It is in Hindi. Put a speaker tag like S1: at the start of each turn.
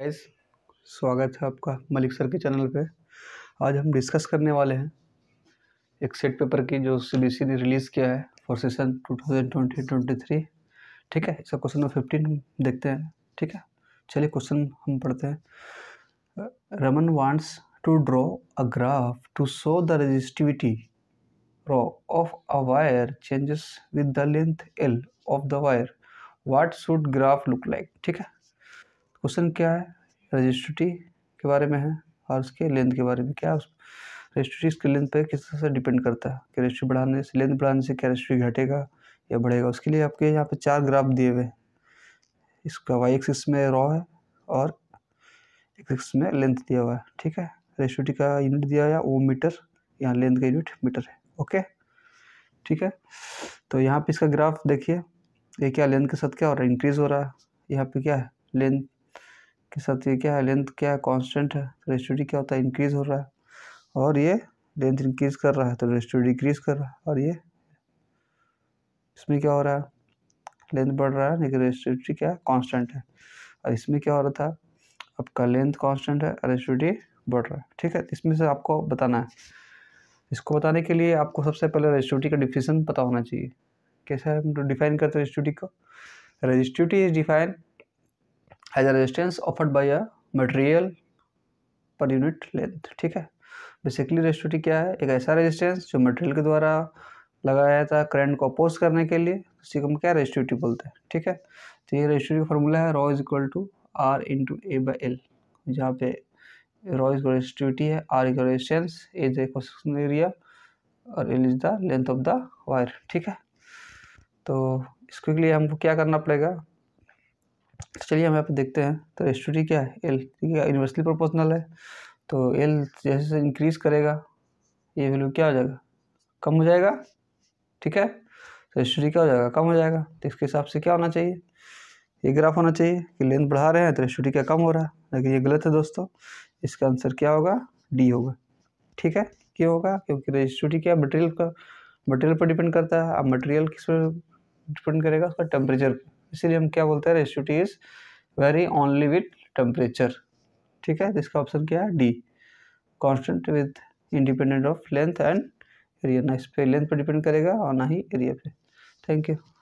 S1: गाइस स्वागत है आपका मलिक सर के चैनल पे आज हम डिस्कस करने वाले हैं एक सेट पेपर की जो सीबीएसई ने रिलीज़ किया है फॉर सेशन 2020-23 ठीक है इसका क्वेश्चन नंबर फिफ्टीन हम देखते हैं ठीक है चलिए क्वेश्चन हम पढ़ते हैं Raman wants to draw a graph to show the resistivity rho of a wire changes with the length L of the wire what should graph look like ठीक है क्वेश्चन क्या है रजिस्ट्रिटी के बारे में है और उसके लेंथ के बारे में क्या रजिस्ट्री इसके लेंथ पर किस तरह से डिपेंड करता है कि रजिस्ट्री बढ़ाने से लेंथ बढ़ाने से क्या रजिस्ट्री घटेगा या बढ़ेगा उसके लिए आपके यहाँ पे चार ग्राफ दिए हुए इसका वाई एक्सिस में रॉ है और एक्सिस में लेंथ दिया हुआ है ठीक है रेशोटी का यूनिट दिया हुआ है वो मीटर यहाँ लेंथ का यूनिट मीटर है ओके ठीक है तो यहाँ पे इसका ग्राफ देखिए ये क्या लेंथ के साथ क्या हो रहा है इंक्रीज़ हो रहा है यहाँ पे क्या है लेंथ कि साथ ये क्या है लेंथ क्या है कॉन्स्टेंट है तो रेस्टो क्या होता है इंक्रीज़ हो रहा है और ये लेंथ इंक्रीज़ कर रहा है तो रेस्टो डिक्रीज़ कर रहा है और ये इसमें क्या हो रहा है लेंथ बढ़ रहा है लेकिन रेस्टोडी क्या है कॉन्स्टेंट है और इसमें क्या हो रहा था आपका लेंथ कॉन्स्टेंट है और बढ़ रहा है ठीक है इसमें से आपको बताना है इसको बताने के लिए आपको सबसे पहले रेस्टोटी का डिफिनेशन पता होना चाहिए कैसे हम डिफाइन तो करते हैं रेस्टोटी को resistivity is define as a resistance offered by a material per unit length ठीक है बेसिकली रेजिस्टिविटी क्या है एक ऐसा रेजिस्टेंस जो मटेरियल के द्वारा लगाया जाता है करंट को अपोज करने के लिए उसी को हम क्या रेजिस्टिविटी बोलते हैं ठीक है तो ये रेजिस्टिविटी फॉर्मूला है rho is equal to R into A by L एल जहाँ पे रॉ इज रेजिस्टिविटी है R is resistance A is area और L is the length of the wire ठीक है तो इसके लिए हमको क्या करना पड़ेगा तो चलिए हम यहाँ पे देखते हैं तो एस टू क्या है एल ठीक है यूनिवर्सली प्रोपोर्शनल है तो एल जैसे इंक्रीज़ करेगा ये वैल्यू क्या हो जाएगा कम हो जाएगा ठीक है तो एस क्या हो जाएगा कम हो जाएगा तो इसके हिसाब से क्या होना चाहिए ये ग्राफ होना चाहिए कि लेंथ बढ़ा रहे हैं तो एस क्या कम हो रहा है लेकिन ये गलत है दोस्तों इसका आंसर क्या होगा डी होगा ठीक है क्यों होगा क्योंकि रजिस्ट्री तो क्या मटेरियल का मटेरियल पर डिपेंड करता है अब मटेरियल किस पर डिपेंड करेगा उसका टेम्परेचर पर इसीलिए हम क्या बोलते हैं resistivity is vary only with temperature ठीक है इसका ऑप्शन क्या है D constant with independent of length and area ना इस पर लेंथ पर डिपेंड करेगा और ना ही एरिया पे थैंक यू